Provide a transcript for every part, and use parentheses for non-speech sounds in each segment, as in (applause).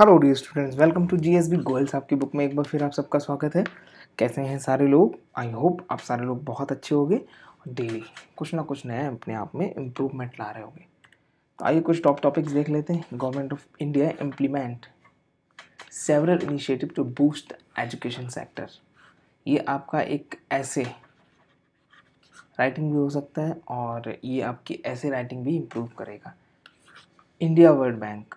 Hello the students welcome to G S B Goyal's आपकी book में एक बार फिर आप सबका स्वागत है कैसे हैं सारे लोग आई होप आप सारे लोग बहुत अच्छे होंगे और डेली कुछ ना कुछ नया अपने आप में इम्प्रूवमेंट ला रहे होंगे तो आइए कुछ टॉप टॉपिक्स देख लेते हैं government of India implement several initiative to boost education sector ये आपका एक ऐसे राइटिंग भी हो सकता है और ये आपकी ऐसे राइटिंग भी इम्प्रूव करेगा इंडिया वर्ल्ड बैंक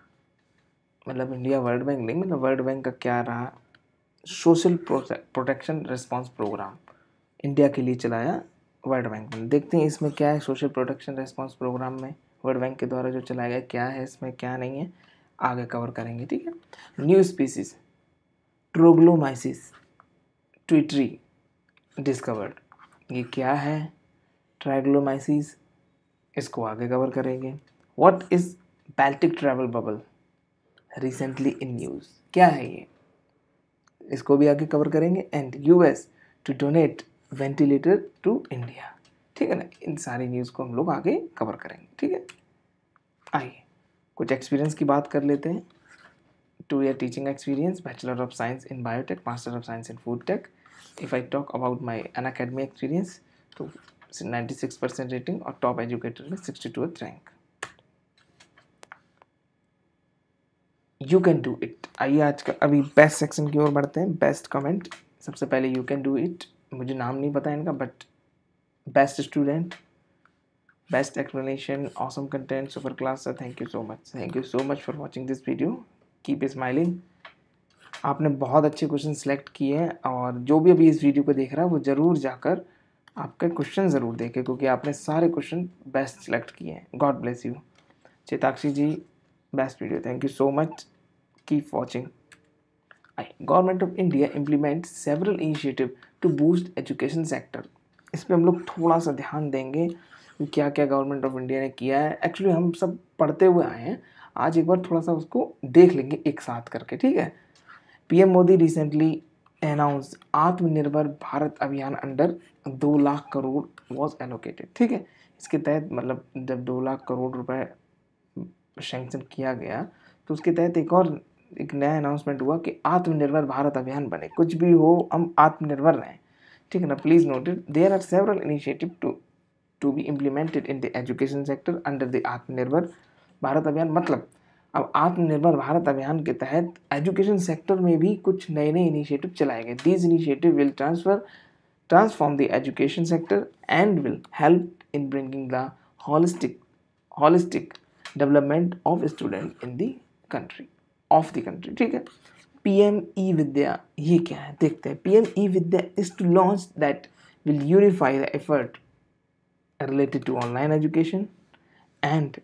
मतलब इंडिया वर्ल्ड बैंक नहीं मतलब वर्ल्ड बैंक का क्या रहा social protection response programme India के लिए चलाया वर्ल्ड बैंक ने देखते हैं इसमें क्या है सोशल प्रोटेक्शन रिस्पॉन्स प्रोग्राम में वर्ल्ड बैंक के द्वारा जो चलाया गया क्या है इसमें क्या नहीं है आगे कवर करेंगे ठीक है new species Troglomyces twitteri discovered ये क्या है ट्राइग्लोमाइसिस इसको आगे कवर करेंगे what is Baltic travel bubble recently in news क्या है ये इसको भी आगे कवर करेंगे and U S to donate ventilator to India ठीक है ना इन सारी न्यूज़ को हम लोग आगे कवर करेंगे ठीक है आइए कुछ एक्सपीरियंस की बात कर लेते हैं two year teaching experience bachelor of science in biotech master of science in food tech if I talk about my Unacademy experience तो सिक्स परसेंट रेटिंग और टॉप एजुकेटर में sixty two rank you can do it आइए आज का अभी best section की ओर बढ़ते हैं बेस्ट कमेंट सबसे पहले यू कैन डू इट मुझे नाम नहीं पता इनका but best student best explanation awesome content super class sir thank you so much thank you so much for watching this video keep smiling आपने बहुत अच्छे क्वेश्चन सेलेक्ट किए हैं और जो भी अभी इस वीडियो को देख रहा है वो ज़रूर जाकर आपके क्वेश्चन ज़रूर देखे क्योंकि आपने सारे क्वेश्चन बेस्ट सेलेक्ट किए हैं God bless you Chetakshi ji best video thank you so much Keep watching. I, Government of India implement several initiative to boost education sector. इस पर हम लोग थोड़ा सा ध्यान देंगे क्या क्या गवर्नमेंट ऑफ इंडिया ने किया है एक्चुअली हम सब पढ़ते हुए आए हैं आज एक बार थोड़ा सा उसको देख लेंगे एक साथ करके ठीक है पीएम मोदी रिसेंटली अनाउंस आत्मनिर्भर भारत अभियान अंडर दो लाख करोड़ वॉज एलोकेटेड ठीक है इसके तहत मतलब जब दो लाख करोड़ रुपए सेंक्शन किया गया तो उसके तहत एक और एक नया अनाउंसमेंट हुआ कि आत्मनिर्भर भारत अभियान बने कुछ भी हो हम आत्मनिर्भर रहें ठीक है ना please noted there are several initiative to to be implemented in the education sector under the Atmanirbhar Bharat अभियान मतलब अब आत्मनिर्भर भारत अभियान के तहत एजुकेशन सेक्टर में भी कुछ नए नए इनिशिएटिव चलाए गए these initiative will transfer transform the education sector and will help in bringing the holistic holistic development of student in the country of the country ठीक है पी एम ई विद्या ये क्या है देखते हैं P M e Vidya is to launch that will unify the effort related to online education and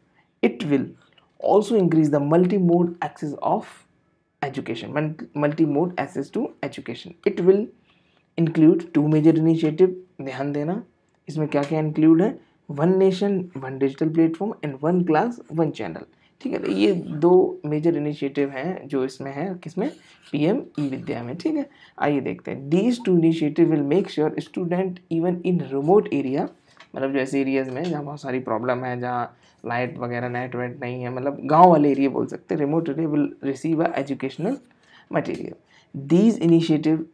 it will also increase the multi mode access of education multi mode access to education it will include two major initiative ध्यान देना इसमें क्या क्या include है one nation one digital platform and one class one channel ठीक है ये दो मेजर इनिशिएटिव हैं जो इसमें हैं किसमें पी एम ई विद्या में ठीक है आइए देखते हैं these two initiative will make sure student even in remote area मतलब जो ऐसे एरियाज़ में जहाँ बहुत सारी प्रॉब्लम है जहाँ लाइट वगैरह नेट वेट नहीं है मतलब गांव वाले एरिया बोल सकते हैं remote area will receive a educational material these initiative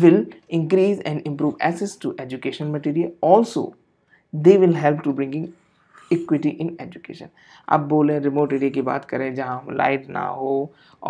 will increase and improve access to education material also they will help to bringing equity in education अब बोलें रिमोट एरिया की बात करें जहाँ लाइट ना हो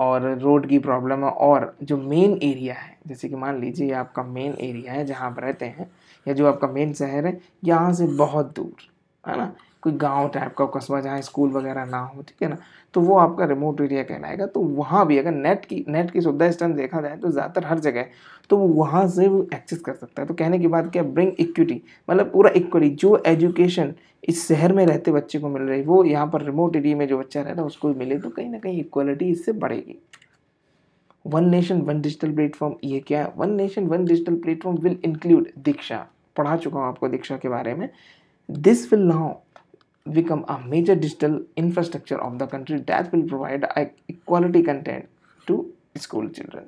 और रोड की प्रॉब्लम हो और जो मेन एरिया है जैसे कि मान लीजिए आपका मेन एरिया है जहाँ आप रहते हैं या जो आपका मेन शहर है यहाँ से बहुत दूर है ना कोई गांव टाइप का कस्बा जहाँ स्कूल वगैरह ना हो ठीक है ना तो वो आपका रिमोट एरिया कहलाएगा तो वहाँ भी अगर नेट की नेट की सुविधा इस टाइम देखा जाए तो ज़्यादातर हर जगह तो वो वहाँ से वो एक्सेस कर सकता है तो कहने की बात क्या ब्रिंग इक्विटी मतलब पूरा इक्वली जो एजुकेशन इस शहर में रहते बच्चे को मिल रही वो यहाँ पर रिमोट एरिया में जो बच्चा रहता है उसको मिले तो कहीं ना कहीं इक्वलिटी इससे बढ़ेगी one nation one digital platform ये क्या है one nation one digital platform will include Diksha पढ़ा चुका हूँ आपको दीक्षा के बारे में this will now become a major digital infrastructure of the country that will provide equality content to school children.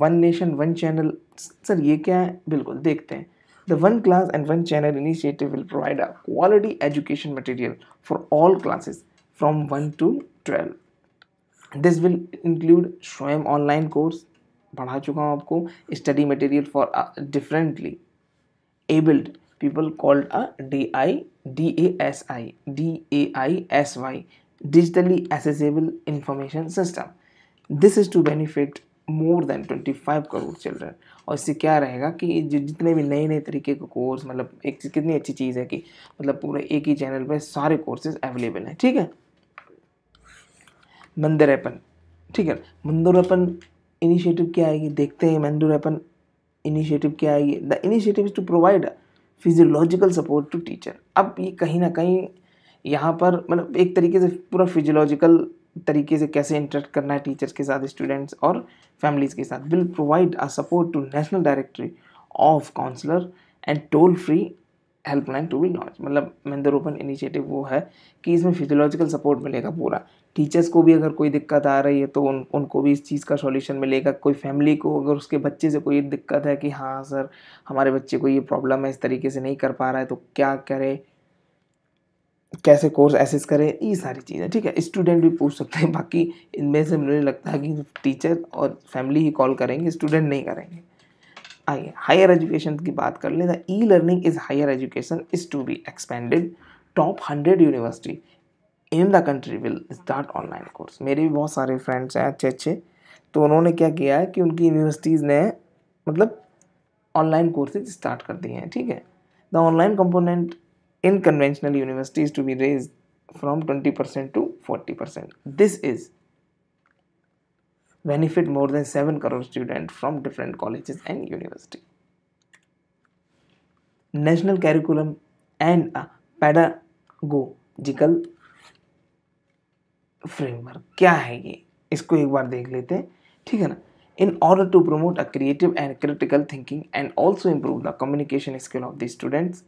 One nation one channel sir ये क्या है बिल्कुल देखते हैं the one class and one channel initiative will provide a quality education material for all classes from one to twelve this will include Swayam online course पढ़ा चुका हूँ आपको study material for differently abled people called a D I D A S I D A I S Y digitally digitally information system this is to benefit more than twenty five crore children और इससे क्या रहेगा कि जितने भी नए नए तरीके के कोर्स मतलब एक कितनी अच्छी चीज़ है कि मतलब पूरे एक ही चैनल पर सारे कोर्सेज अवेलेबल हैं ठीक है मंदिरपन ठीक है मंदुरपन इनिशिएटिव क्या आएगी देखते हैं मंदुरपन इनिशिएटिव क्या आएगी the initiative is to provide physiological support to teacher अब ये कहीं ना कहीं यहाँ पर मतलब एक तरीके से पूरा फिजियोलॉजिकल तरीके से कैसे इंटरेक्ट करना है टीचर्स के साथ स्टूडेंट्स और फैमिलीज के साथ will provide a support to national directory of counsellor and toll free helpline to be launch मतलब महेंद्र ओपन इनिशिएटिव वो है कि इसमें फिजियोलॉजिकल सपोर्ट मिलेगा पूरा टीचर्स को भी अगर कोई दिक्कत आ रही है तो उन उनको भी इस चीज़ का सॉल्यूशन मिलेगा कोई फैमिली को अगर उसके बच्चे से कोई दिक्कत है कि हाँ सर हमारे बच्चे को ये प्रॉब्लम है इस तरीके से नहीं कर पा रहा है तो क्या करें कैसे कोर्स एसेस करें ये सारी चीज़ें ठीक है स्टूडेंट भी पूछ सकते हैं बाकी इनमें से मुझे लगता है कि टीचर और फैमिली ही कॉल करेंगे स्टूडेंट नहीं करेंगे आइए हायर एजुकेशन की बात कर लें e learning is higher education is to be expanded top hundred university in the country will start online course मेरे भी बहुत सारे फ्रेंड्स हैं अच्छे अच्छे तो उन्होंने क्या किया है कि उनकी यूनिवर्सिटीज़ ने मतलब ऑनलाइन कोर्सेज स्टार्ट कर दिए हैं ठीक है the online component in conventional universities to be raise from twenty percent to forty percent this is benefit more than seven crore student from different college and university national curriculum and pedagogical framework क्या है ये इसको एक बार देख लेते हैं ठीक है ना in order to promote a creative and critical thinking and also improve the communication skill of the students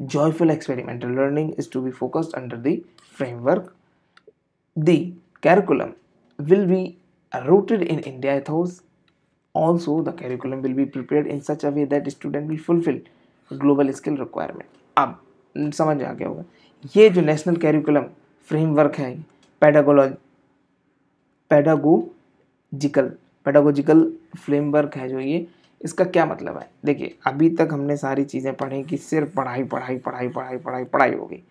joyful experimental learning is to be focused under the framework the curriculum will be rooted in India ethos also the curriculum will be prepare in such a way that student will fulfil global skill requirement अब समझ आ गया होगा ये जो national curriculum framework है पैडागोलॉज pedagogical pedagogical framework है जो ये इसका क्या मतलब है देखिए अभी तक हमने सारी चीज़ें पढ़ी कि सिर्फ पढ़ाई पढ़ाई पढ़ाई पढ़ाई पढ़ाई पढ़ाई होगी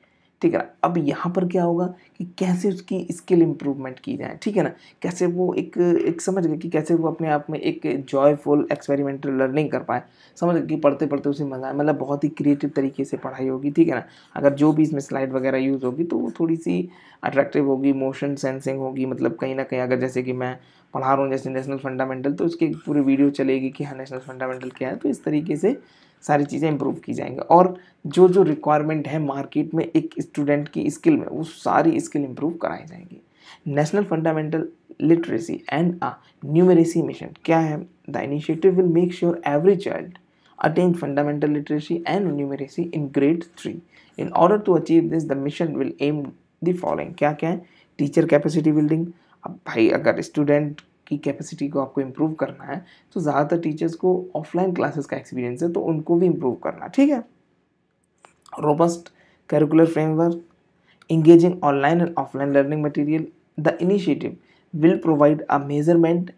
ठीक है ना अब यहाँ पर क्या होगा कि कैसे उसकी स्किल इम्प्रूवमेंट की जाए ठीक है ना कैसे वो एक एक समझ गए कि कैसे वो अपने आप में एक जॉयफुल एक्सपेरिमेंटल लर्निंग कर पाए समझ गए कि पढ़ते पढ़ते उसे मजा आए मतलब बहुत ही क्रिएटिव तरीके से पढ़ाई होगी ठीक है ना अगर जो भी इसमें स्लाइड वगैरह यूज़ होगी तो वो थोड़ी सी अट्रैक्टिव होगी मोशन सेंसिंग होगी मतलब कहीं ना कहीं अगर जैसे कि मैं पढ़ा रहा हूँ जैसे नेशनल फंडामेंटल तो उसकी पूरी वीडियो चलेगी कि हाँ नेशनल फंडामेंटल क्या है तो इस तरीके से सारी चीज़ें इम्प्रूव की जाएंगी और जो जो रिक्वायरमेंट है मार्केट में एक स्टूडेंट की स्किल में वो सारी स्किल इंप्रूव कराई जाएंगी national fundamental literacy and ah numeracy mission क्या है the initiative will make sure every child attain fundamental literacy and numeracy in grade three in order to achieve this the mission will aim the following क्या क्या है teacher capacity building अब भाई अगर student की capacity को आपको improve करना है तो ज़्यादातर टीचर्स को ऑफलाइन क्लासेस का एक्सपीरियंस है तो उनको भी इम्प्रूव करना ठीक है robust curricular framework engaging online and offline learning material the initiative will provide a measurement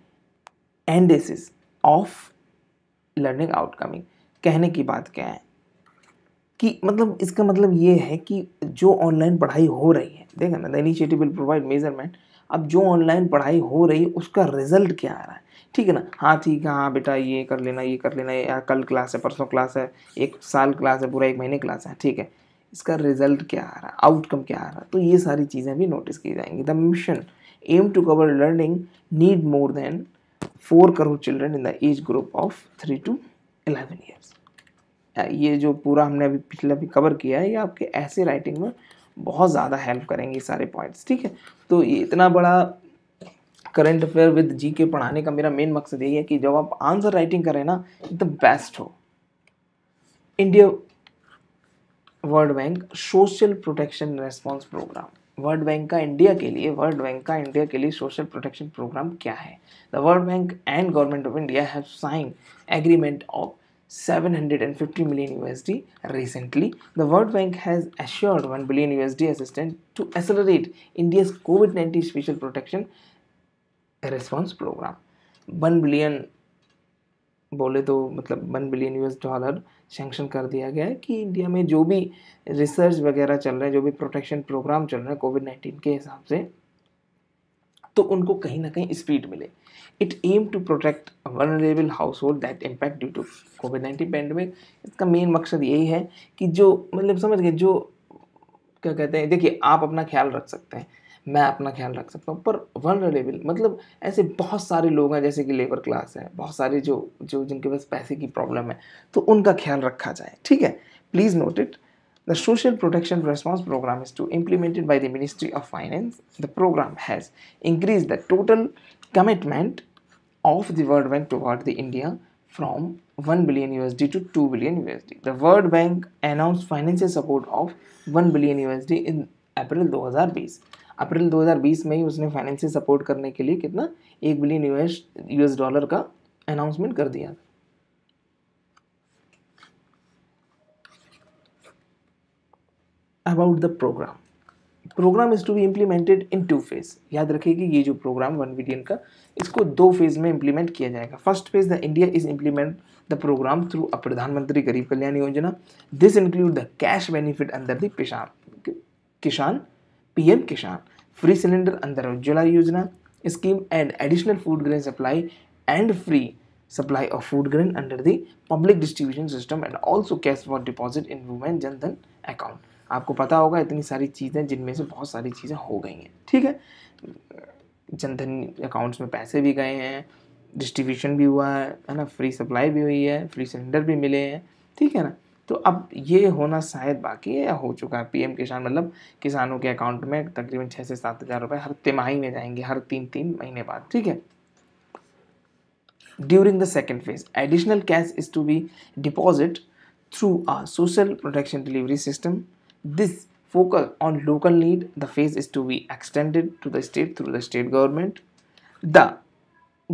and assess of learning outcoming कहने की बात क्या है कि मतलब इसका मतलब ये है कि जो ऑनलाइन पढ़ाई हो रही है देखा ना the initiative will provide measurement अब जो ऑनलाइन पढ़ाई हो रही है उसका रिजल्ट क्या आ रहा है ठीक है ना हाँ ठीक है हाँ बेटा ये कर लेना ये कर लेना यार कल क्लास है परसों क्लास है एक साल क्लास है पूरा एक महीने क्लास है ठीक है इसका रिजल्ट क्या आ रहा है आउटकम क्या आ रहा है तो ये सारी चीज़ें भी नोटिस की जाएंगी the mission aim to cover learning need more than four crore children in the age group of three to eleven years ये जो पूरा हमने अभी पिछला भी कवर किया है ये आपके ऐसे राइटिंग में बहुत ज़्यादा हेल्प करेंगे सारे पॉइंट्स ठीक है तो ये इतना बड़ा करंट अफेयर विद जी के पढ़ाने का मेरा मेन मकसद यही है कि जब आप आंसर राइटिंग करें ना द बेस्ट हो India World Bank social protection response programme World Bank का इंडिया के लिए वर्ल्ड बैंक का इंडिया के लिए सोशल प्रोटेक्शन प्रोग्राम क्या है the World Bank and government of India have sign agreement of 750 million USD recently. The World Bank has assured 1 billion USD assistance to accelerate India's COVID 19 special protection response program. 1 billion बोले तो मतलब one billion US dollar sanction कर दिया गया है कि India में जो भी रिसर्च वगैरह चल रहे हैं जो भी प्रोटेक्शन प्रोग्राम चल रहे हैं कोविड नाइन्टीन के हिसाब से तो उनको कहीं ना कहीं स्पीड मिले it aim to protect vulnerable household that impact due to COVID nineteen pandemic इसका मेन मकसद यही है कि जो मतलब समझ गए जो क्या कहते हैं देखिए आप अपना ख्याल रख सकते हैं मैं अपना ख्याल रख सकता हूँ पर वनरेबल मतलब ऐसे बहुत सारे लोग हैं जैसे कि लेबर क्लास है बहुत सारे जो जो जिनके पास पैसे की प्रॉब्लम है तो उनका ख्याल रखा जाए ठीक है please note it The Social Protection Response Program is to implemented by the Ministry of Finance. The program has increased the total commitment of the World Bank toward the India from 1 billion USD to 2 billion USD. The World Bank announced financial support of 1 billion USD in April 2020 April 2020 में ही उसने financial support करने के लिए कितना एक billion US US dollar का announcement कर दिया था about the programme programme is to be implemented in two phase याद रखिए कि ये जो प्रोग्राम वन विलियन का इसको दो फेज़ में इम्प्लीमेंट किया जाएगा first phase the India is implement the programme through a Pradhan Mantri Garib Kalyan Yojana this include the cash benefit under the Kisan Kisan M Kisan free cylinder under Ujjwala Yojana scheme and additional food grain supply and free supply of food grain under the public distribution system and also cash for deposit in women Jan Dhan account आपको पता होगा इतनी सारी चीज़ें जिनमें से बहुत सारी चीज़ें हो गई हैं ठीक है जनधन अकाउंट्स में पैसे भी गए हैं डिस्ट्रीब्यूशन भी हुआ है है ना फ्री सप्लाई भी हुई है फ्री सिलेंडर भी मिले हैं ठीक है ना तो अब ये होना शायद बाकी है या हो चुका है पीएम किसान मतलब किसानों के अकाउंट में तकरीबन छः से सात हज़ार रुपये हर तिमाही में जाएंगे हर तीन तीन महीने बाद ठीक है during the second phase additional cash is to be deposit through a social protection delivery system This focus on local need, the phase is to be extended to the state through the state government. The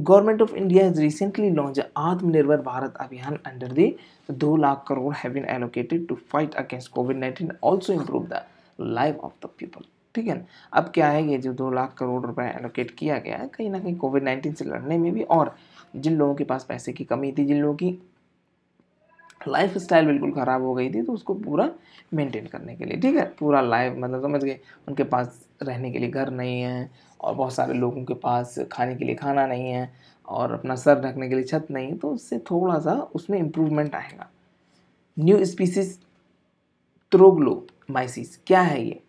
Government of India has recently launched Atmanirbhar Bharat Abhiyan under the 2 lakh crore have been allocated to fight against COVID-19 also improve the life of the people. ठीक है अब क्या है ये जो दो लाख करोड़ रुपए allocate किया गया है कहीं ना कहीं कोविड नाइन्टीन से लड़ने में भी और जिन लोगों के पास पैसे की कमी थी जिन लोगों की लाइफ स्टाइल बिल्कुल ख़राब हो गई थी तो उसको पूरा मेंटेन करने के लिए ठीक है पूरा लाइफ मतलब समझ गए उनके पास रहने के लिए घर नहीं है और बहुत सारे लोगों के पास खाने के लिए खाना नहीं है और अपना सर रखने के लिए छत नहीं है तो उससे थोड़ा सा उसमें इम्प्रूवमेंट आएगा न्यू स्पीसीज ट्रोग्लोमाइसिस क्या है ये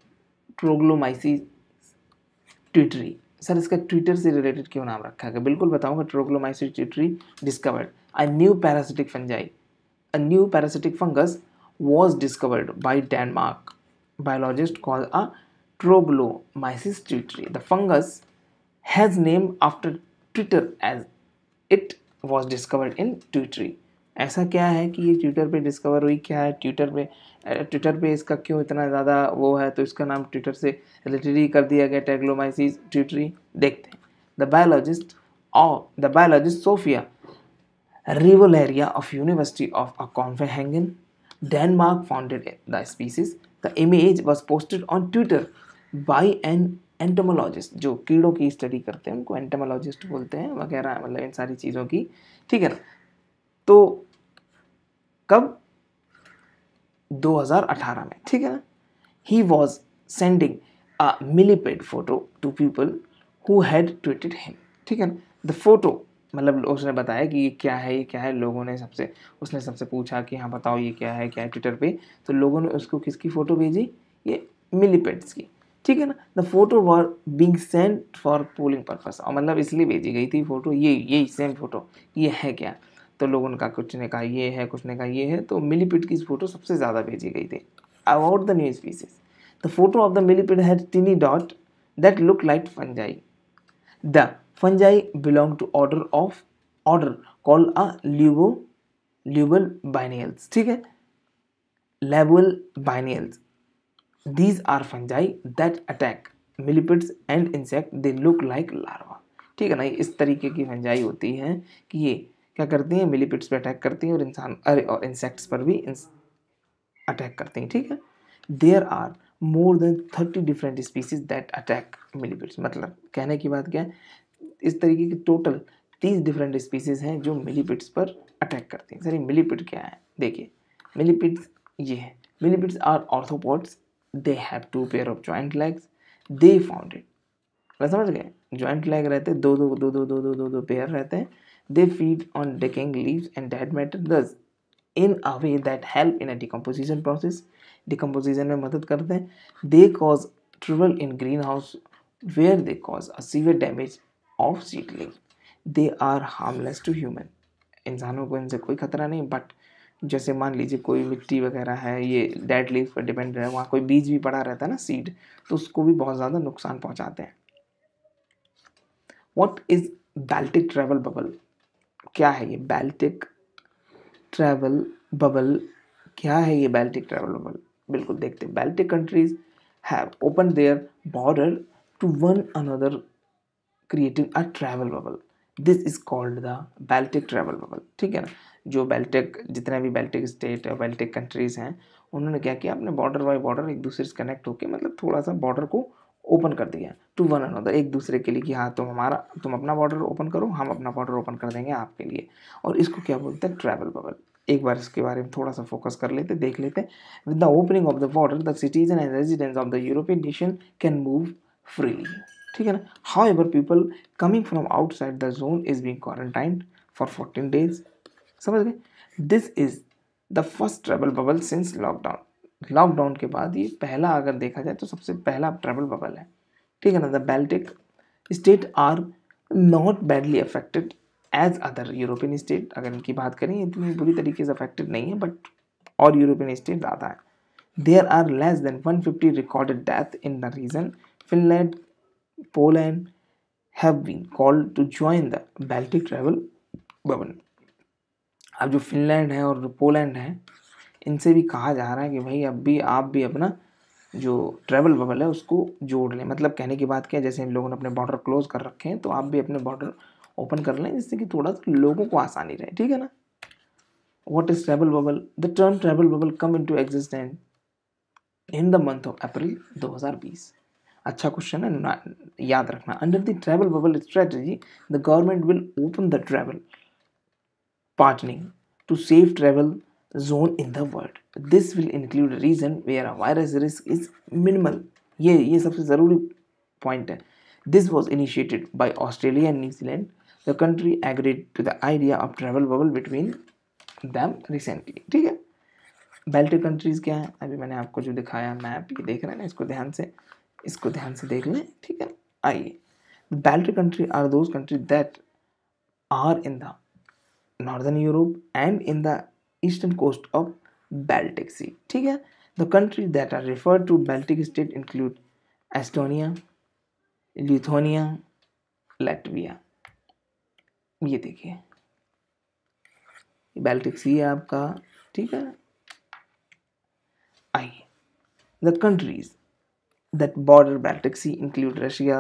ट्रोग्लोमाइसिस ट्विटरी सर इसका ट्विटर से रिलेटेड क्यों नाम रखा गया बिल्कुल बताऊँगा Troglomyces twitteri discovered a new parasitic fungi a new parasitic fungus was discovered by Denmark biologist called a troglomyces titri. The fungus has name after Twitter as it was discovered in Twitter. ऐसा क्या है कि ये Twitter पे discover हुई क्या है Twitter पे ट्विटर पे इसका क्यों इतना ज़्यादा वो है तो इसका नाम ट्विटर से रिलेटेड कर दिया गया टेग्लोमाइसिस ट्विटरी देखते हैं द बायोलॉजिस्ट और the biologist Sofia university of University of Copenhagen, Denmark founded the species. The image was posted on Twitter by an entomologist जो कीड़ों की स्टडी करते हैं उनको एंटोमोलॉजिस्ट बोलते हैं वगैरह मतलब इन सारी चीज़ों की ठीक है ना तो कब 2018 में ठीक है ना he was sending a millipede photo to people who had tweeted him ठीक है ना द फोटो मतलब उसने बताया कि ये क्या है ये क्या है लोगों ने सबसे उसने सबसे पूछा कि हाँ बताओ ये क्या है क्या है ट्विटर पे तो लोगों ने उसको किसकी फ़ोटो भेजी ये मिलीपेड्स की ठीक है ना the photo were being sent for polling purpose और मतलब इसलिए भेजी गई थी फ़ोटो ये यही सेम फ़ोटो ये है क्या तो लोगों ने कहा कुछ ने कहा ये है कुछ ने कहा ये है तो मिलीपिड की फ़ोटो सबसे ज़्यादा भेजी गई थी about the new species the photo of the millipede had tiny dot that look like fungi the fungi belong to order of order called a lubo lubal biennials ठीक है label biennials these are fungi that attack millipedes and insect they look like larva ठीक है ना इस तरीके की fungi होती है कि ये क्या करती हैं मिलीपिट्स पर अटैक करती हैं और इंसान अरे और इंसेक्ट्स पर भी अटैक करती हैं ठीक है there are more than thirty different species that attack millipedes मतलब कहने की बात क्या है इस तरीके की टोटल तीस डिफरेंट स्पीसीज हैं जो मिलीपिट्स पर अटैक करती हैं सर मिलीपिट क्या है देखिए मिलीपिट्स ये है millipedes are arthropods they have two pair of joint legs they founded मैं समझ गए जॉइंट लेग रहते दो दो दो दो दो दो दो दो पेयर रहते हैं they feed on decaying leaves and dead matter thus in a way that help in a decomposition process decomposition में मदद करते हैं they cause trouble in greenhouse where they cause a severe damage of seedling they are harmless to human इंसानों को इनसे कोई खतरा नहीं बट जैसे मान लीजिए कोई मिट्टी वगैरह है ये डेड लीफ पर डिपेंड है वहाँ कोई बीज भी पड़ा रहता है ना सीड तो उसको भी बहुत ज़्यादा नुकसान पहुँचाते हैं what is Baltic travel bubble क्या है ये बैल्टिक ट्रेवल बबल क्या है ये बैल्टिक ट्रेवल बबल बिल्कुल देखते हैं Baltic countries have open their border to one another creating a travel bubble this is called the Baltic travel bubble ठीक है ना जो बेल्टिक जितने भी बेल्टिक स्टेट और बेल्टिक कंट्रीज़ हैं उन्होंने क्या किया अपने बॉर्डर बाई बॉर्डर एक दूसरे से कनेक्ट होकर मतलब थोड़ा सा बॉर्डर को ओपन कर दिया टू वन अनदर एक दूसरे के लिए कि हाँ तुम हमारा तुम अपना बॉर्डर ओपन करो हम अपना बॉर्डर ओपन कर देंगे आपके लिए और इसको क्या बोलते हैं ट्रैवल बबल एक बार इसके बारे में थोड़ा सा फोकस कर लेते देख लेते with the opening of the border the citizen and residence of the European nation can move freely ठीक है ना however people coming from outside the zone is being quarantined for fourteen days समझ गए this is the first travel bubble since lockdown lockdown के बाद ये पहला अगर देखा जाए तो सबसे पहला ट्रेवल बबल है ठीक है ना the Baltic state are not badly affected as other European state अगर इनकी बात करें इतनी बुरी तरीके से अफेक्टेड नहीं है बट और यूरोपियन स्टेट ज़्यादा है there are less than 150 recorded death in the region Finland Poland have been called to join the Baltic travel bubble. अब जो फिनलैंड है और पोलैंड है इनसे भी कहा जा रहा है कि भाई अब भी आप भी अपना जो ट्रैवल बबल है उसको जोड़ लें मतलब कहने की बात क्या जैसे इन लोगों ने अपने बॉर्डर क्लोज कर रखे हैं तो आप भी अपने बॉर्डर ओपन कर लें जिससे कि थोड़ा सा लोगों को आसानी रहे ठीक है ना what what the travel bubble the term travel bubble come in the month of April दो हजार बीस अच्छा क्वेश्चन है याद रखना under the travel bubble strategy the government will open the travel partnering to safe travel zone in the world this will include a region where a virus risk is ये ये सबसे ज़रूरी पॉइंट है this was initiated by Australia and New Zealand the country agreed to the idea of travel bubble between them recently ठीक है belt countries क्या है अभी मैंने आपको जो दिखाया मैप ये देख रहे हैं ना इसको ध्यान से इसको ध्यान से देख लें ठीक है आइए Baltic country are those country that are in the northern Europe and in the eastern coast of Baltic sea ठीक है the country that are refer to Baltic state include Estonia Lithuania Latvia ये देखिए Baltic sea है आपका ठीक है आइए the countries that border Baltic sea include Russia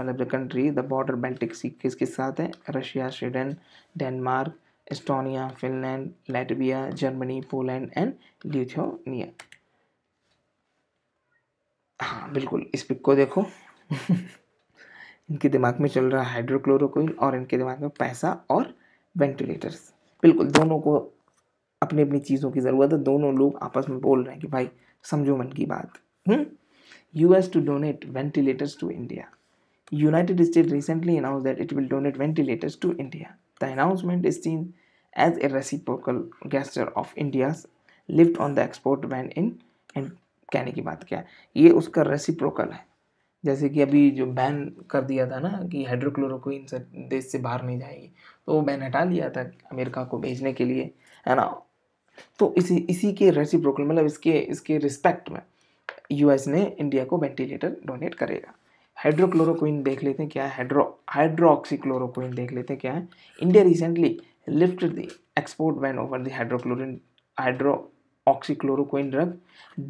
मतलब the country the border Baltic sea किसके साथ है Russia Sweden Denmark Estonia Finland Latvia Germany Poland and Lithuania हाँ बिल्कुल इस पिक को देखो (laughs) इनके दिमाग में चल रहा है हाइड्रोक्लोरोक्विन और इनके दिमाग में पैसा और वेंटिलेटर्स बिल्कुल दोनों को अपनी अपनी चीज़ों की ज़रूरत है दोनों लोग आपस में बोल रहे हैं कि भाई समझो मन की बात हुँ? हम्म? US to donate ventilators to India. United States recently announced that it will donate ventilators to India. The announcement is seen as a reciprocal gesture of India's lift on the export ban in and कहने की बात क्या है ये उसका reciprocal है जैसे कि अभी जो बैन कर दिया था ना कि हाइड्रोक्लोरोक्विन से देश से बाहर नहीं जाएगी तो वो बैन हटा लिया था अमेरिका को भेजने के लिए है ना तो इसी इसी के रेसिप्रोकल मतलब इसके इसके रिस्पेक्ट में यूएस ने इंडिया को वेंटिलेटर डोनेट करेगा हाइड्रोक्लोरोक्विन देख लेते हैं क्या है हाइड्रो हाइड्रोक्सीक्लोरोक्विन देख लेते हैं क्या है India recently lift the export ban over the hydrochlorine hydroxychloroquine drug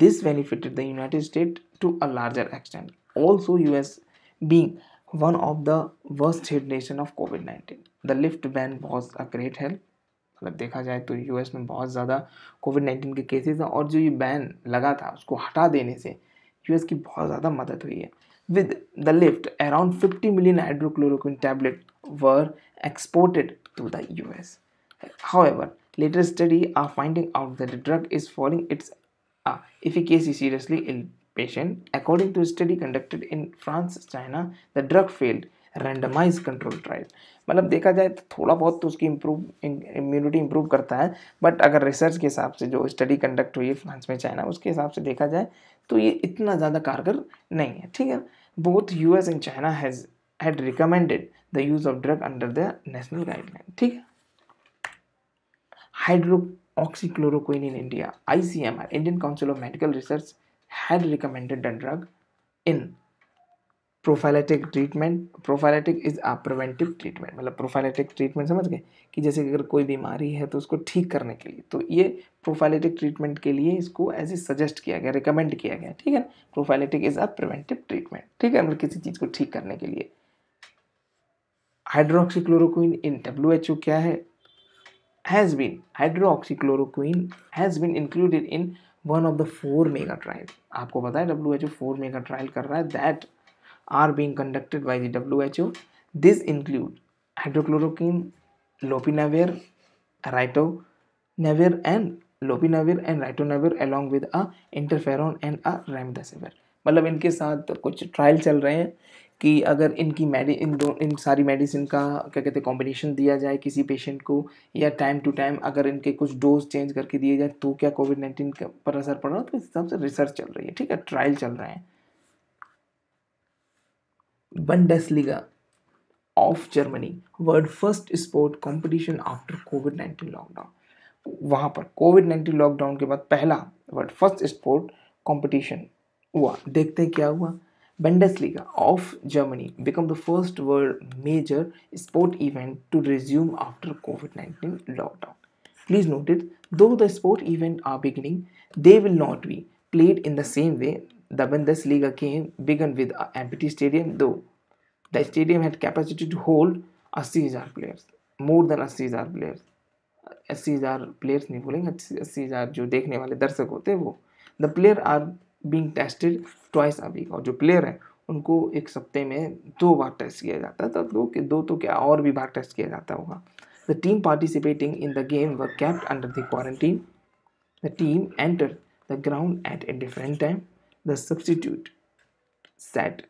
this benefited the United State to a larger extent also U S being one of the worst hit nation of COVID nineteen the lift ban was a great help अगर मतलब देखा जाए तो you में बहुत ज़्यादा Covid nineteen के cases हैं और जो ये बैन लगा था उसको हटा देने से यू की बहुत ज़्यादा मदद हुई है with the lift around fifty million hydroxychloroquine tablet were exported to the U S however later study are finding out that drug is following its if case is seriously in patient according to study conducted in France China the drug failed randomize control trial मतलब देखा जाए तो थोड़ा बहुत तो उसकी improve immunity improve करता है बट अगर रिसर्च के हिसाब से जो स्टडी कंडक्ट हुई है फ्रांस में चाइना उसके हिसाब से देखा जाए तो ये इतना ज़्यादा कारगर नहीं है ठीक है both U S and China has had recommended the use of drug under the national guideline ठीक है hydroxychloroquine C M R Indian council of medical research had recommended the drug in prophylactic treatment prophylactic is a preventive treatment मतलब prophylactic treatment समझ गए कि जैसे अगर कोई बीमारी है तो उसको ठीक करने के लिए तो ये प्रोफाइलेटिक ट्रीटमेंट के लिए इसको एज ए सजेस्ट किया गया रिकमेंड किया गया ठीक है prophylactic is a preventive treatment ठीक है मतलब किसी चीज़ को ठीक करने के लिए hydroxychloroquine in W H O क्या है has been hydroxychloroquine has been included in one of the four mega trial आपको पता है W H O four mega trial कर रहा है that are being conducted by the WHO. These include hydrochloroquine, lopinavir, ritonavir and lopinavir and ritonavir along with a interferon and a remdesivir. मतलब इनके साथ कुछ ट्रायल चल रहे हैं कि अगर इनकी मेडि इन दो इन सारी मेडिसिन का क्या कहते हैं कॉम्बिनेशन दिया जाए किसी पेशेंट को या टाइम टू टाइम अगर इनके कुछ डोज चेंज करके दिए जाए तो क्या कोविड नाइन्टीन पर असर पड़ रहा है तो इस हिसाब से रिसर्च चल रही है ठीक है ट्रायल चल रहे हैं Bundesliga of Germany world first sport competition after COVID-19 lockdown. वहाँ पर COVID-19 lockdown के बाद पहला world first sport competition हुआ देखते हैं क्या हुआ Bundesliga of Germany become the first world major sport event to resume after COVID-19 lockdown. Please note it, though the sport event are beginning, they will not be played in the same way The Bundesliga game began with an empty stadium, though the stadium had capacity to hold Caesar players, more than Caesar players. अस्सी हज़ार players नहीं बोलेंगे अस्सी हज़ार जो देखने वाले दर्शक होते हैं वो the player are being tested twice a week और जो प्लेयर हैं उनको एक सप्ते में दो बार टेस्ट किया जाता है तो दो के दो तो क्या और भी बार टेस्ट किया जाता होगा the team participating in the game were kept under the quarantine the team enter the ground at a different time the substitute set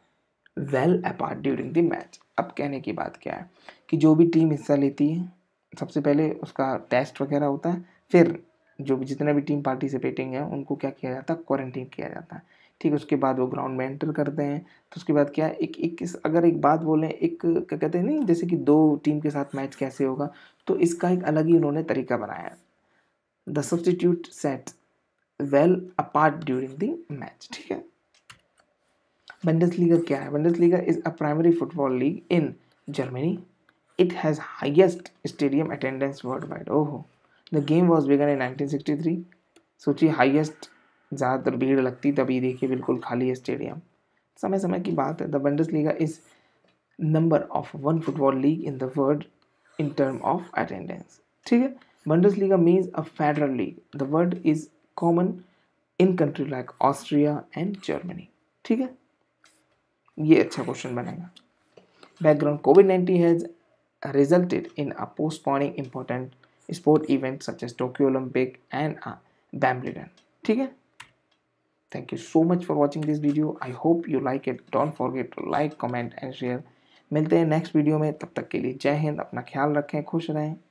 well apart during the match अब कहने की बात क्या है कि जो भी टीम हिस्सा लेती है सबसे पहले उसका टेस्ट वगैरह होता है फिर जो भी जितना भी टीम पार्टिसिपेटिंग है उनको क्या किया जाता है क्वारंटीन किया जाता है ठीक उसके बाद वो ग्राउंड में एंटर करते हैं तो उसके बाद क्या है एक एक अगर एक बात बोलें एक क्या कहते हैं नहीं जैसे कि दो टीम के साथ मैच कैसे होगा तो इसका एक अलग ही उन्होंने तरीका बनाया है the substitute set well apart during the match ठीक है बंडस लीगा क्या है Bundesliga is a primary football league in Germany it has highest stadium attendance worldwide ओहो the game was began in three सोचिए highest ज़्यादातर भीड़ लगती तभी देखिए बिल्कुल खाली है स्टेडियम समय समय की बात है the Bundesliga is number of one football league in the world in term of attendance ठीक है Bundesliga means a federal league the world is common in country like Austria and Germany ठीक है ये अच्छा question बनेगा background COVID nineteen has resulted in a postponing important sport event such as Tokyo Olympic and a Wimbledon ठीक है thank you so much for watching this video I hope you like it don't forget to like comment and share मिलते हैं next video में तब तक के लिए जय हिंद अपना ख्याल रखें खुश रहें